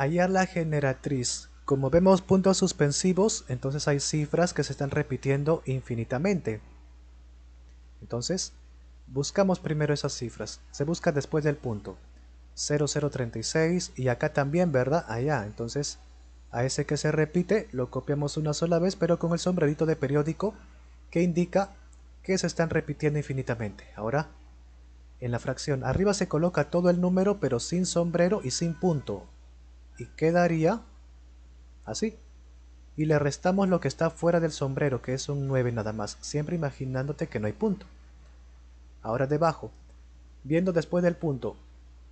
Allá la generatriz. Como vemos puntos suspensivos, entonces hay cifras que se están repitiendo infinitamente. Entonces, buscamos primero esas cifras. Se busca después del punto. 0036 y acá también, ¿verdad? Allá. Entonces, a ese que se repite lo copiamos una sola vez, pero con el sombrerito de periódico que indica que se están repitiendo infinitamente. Ahora, en la fracción arriba se coloca todo el número, pero sin sombrero y sin punto y quedaría así. Y le restamos lo que está fuera del sombrero, que es un 9 nada más, siempre imaginándote que no hay punto. Ahora debajo, viendo después del punto,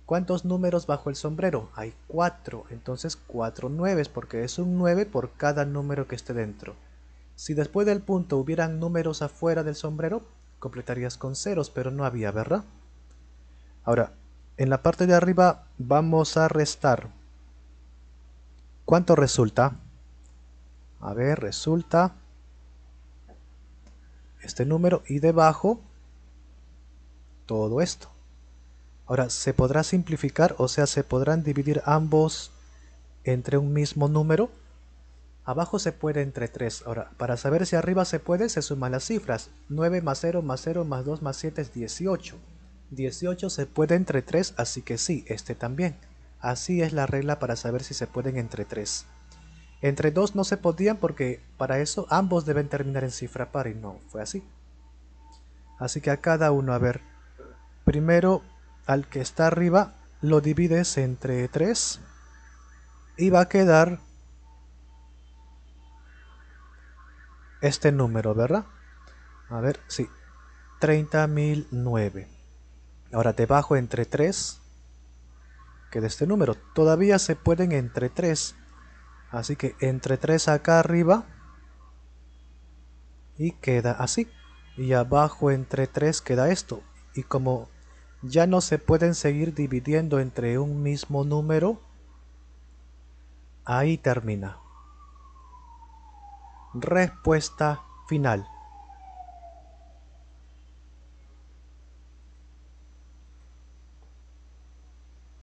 ¿cuántos números bajo el sombrero? Hay 4, entonces 4 9, porque es un 9 por cada número que esté dentro. Si después del punto hubieran números afuera del sombrero, completarías con ceros, pero no había, ¿verdad? Ahora, en la parte de arriba vamos a restar ¿Cuánto resulta? A ver, resulta este número y debajo todo esto. Ahora, ¿se podrá simplificar? O sea, ¿se podrán dividir ambos entre un mismo número? Abajo se puede entre 3. Ahora, para saber si arriba se puede, se suman las cifras. 9 más 0 más 0 más 2 más 7 es 18. 18 se puede entre 3, así que sí, este también. Así es la regla para saber si se pueden entre 3 Entre 2 no se podían porque para eso ambos deben terminar en cifra par y no fue así. Así que a cada uno, a ver, primero al que está arriba lo divides entre 3 y va a quedar este número, ¿verdad? A ver, sí, 30.009. Ahora debajo entre 3 que de este número. Todavía se pueden entre 3. Así que entre 3 acá arriba. Y queda así. Y abajo entre 3 queda esto. Y como ya no se pueden seguir dividiendo entre un mismo número, ahí termina. Respuesta final.